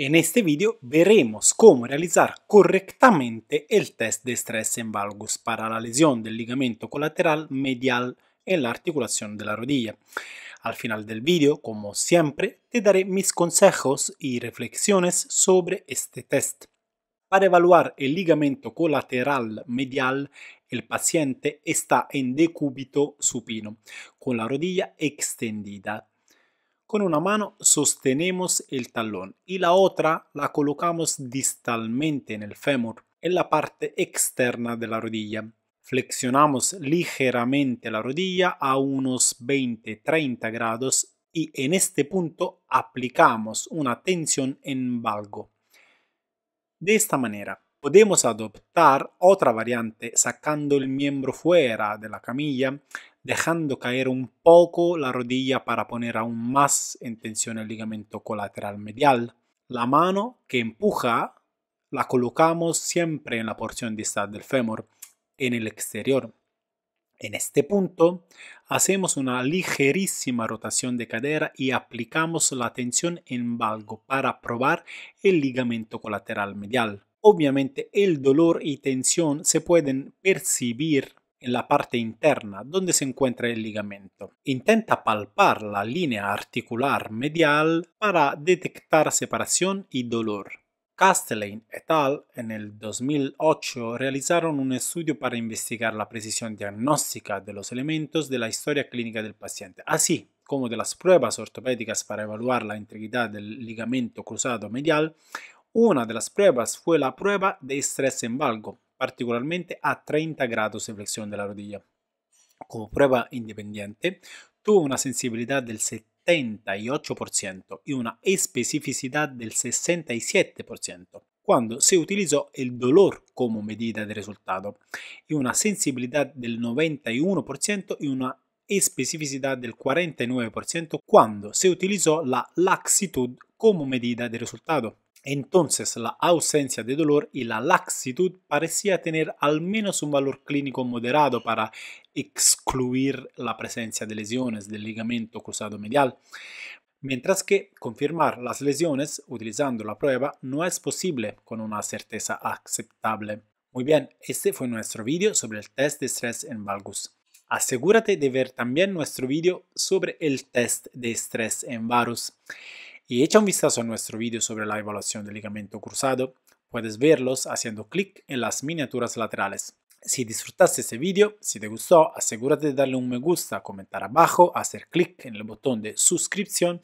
En este video veremos cómo realizar correctamente el test de estrés en valgus para la lesión del ligamento colateral medial en la articulación de la rodilla. Al final del video, como siempre, te daré mis consejos y reflexiones sobre este test. Para evaluar el ligamento colateral medial, el paciente está en decúbito supino, con la rodilla extendida con una mano sostenemos el talón y la otra la colocamos distalmente en el fémur, en la parte externa de la rodilla. Flexionamos ligeramente la rodilla a unos 20-30 grados y en este punto aplicamos una tensión en valgo. De esta manera podemos adoptar otra variante sacando el miembro fuera de la camilla dejando caer un poco la rodilla para poner aún más en tensión el ligamento colateral medial. La mano que empuja la colocamos siempre en la porción distal del fémur, en el exterior. En este punto, hacemos una ligerísima rotación de cadera y aplicamos la tensión en valgo para probar el ligamento colateral medial. Obviamente el dolor y tensión se pueden percibir en la parte interna donde se encuentra el ligamento. Intenta palpar la línea articular medial para detectar separación y dolor. Castellane et al. en el 2008 realizaron un estudio para investigar la precisión diagnóstica de los elementos de la historia clínica del paciente, así como de las pruebas ortopédicas para evaluar la integridad del ligamento cruzado medial. Una de las pruebas fue la prueba de estrés en valgo, particolarmente a 30 gradi di flessione della rodiglia. Come prueba independiente, tuvo una sensibilità del 78% e una especificità del 67%, quando si utilizzò il dolor come medida de risultato e una sensibilità del 91% e una especificidad del 49% quando si utilizzò la laxitud come medida de risultato. Entonces la ausencia de dolor y la laxitud parecía tener al menos un valor clínico moderado para excluir la presencia de lesiones del ligamento cruzado medial, mientras que confirmar las lesiones utilizando la prueba no es posible con una certeza aceptable. Muy bien, este fue nuestro video sobre el test de estrés en valgus. Asegúrate de ver también nuestro video sobre el test de estrés en varus y echa un vistazo a nuestro vídeo sobre la evaluación del ligamento cruzado, puedes verlos haciendo clic en las miniaturas laterales. Si disfrutaste este vídeo, si te gustó, asegúrate de darle un me gusta, comentar abajo, hacer clic en el botón de suscripción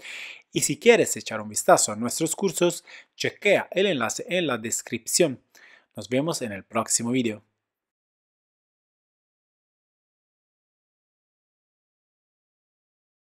y si quieres echar un vistazo a nuestros cursos, chequea el enlace en la descripción. Nos vemos en el próximo vídeo.